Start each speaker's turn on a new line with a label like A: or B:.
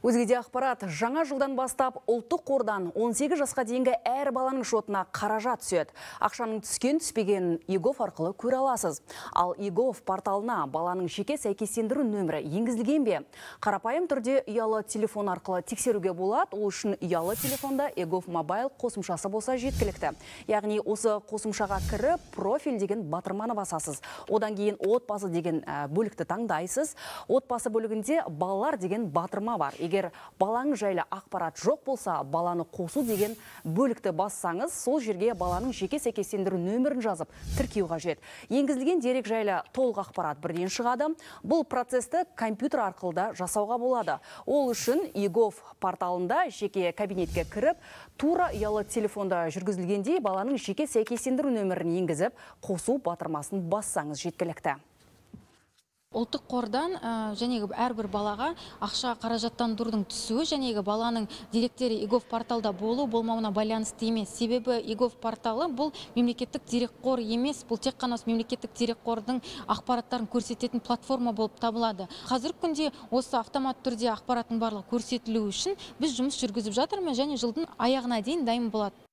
A: Өзгеде ақпарат жаңа жылдан бастап ұлттық қордан 18 жасқа дейінгі әр баланың шотына қаражат түседі. Ақшаның түскен түспеген ЕГОФ арқылы көре аласыз. Ал ЕГОВ порталына баланың жеке сәйкестендіру нөмірі енгізілген бе? Қарапайым түрде ұялы телефон арқылы тексеруге болады. Ол үшін ұялы телефонда ЕГОВ мобайл қосымшасы болса жеткілікті. Яғни осы қосымшаға кіріп, профиль деген батырманы басасыз. Одан кейін отбасы деген ә, бөлікті таңдайсыз. Отбасы бөлігінде балалар деген батырма бар егер балаңыз жайлы ақпарат жоқ болса баланы қосу деген бөлікті бассаңыз сол жерге баланың жеке сәйкестендіру нөмірін жазып тіркеу қажет енгізілген дерек жайлы толық ақпарат бірден шығады бұл процесті компьютер арқылы да жасауға болады ол үшін игов e порталында жеке кабинетке кіріп тура ұялы телефонда жүргізілгендей баланың жеке сәйкестендіру нөмірін енгізіп қосу батырмасын бассаңыз жеткілікті
B: ұлттық қордан және әрбір балаға ақша қаражаттан қаражаттандырудың түсуі жәнегі баланың деректері егов порталда болу болмауына байланысты емес себебі егов порталы бұл мемлекеттік дерекқор емес бұл тек қана осы мемлекеттік дерекқордың ақпараттарын көрсететін платформа болып табылады қазіргі күнде осы автомат түрде ақпараттың барлығы көрсетілуі үшін біз жұмыс жүргізіп жатырмыз және жылдың аяғына дейін дайын болады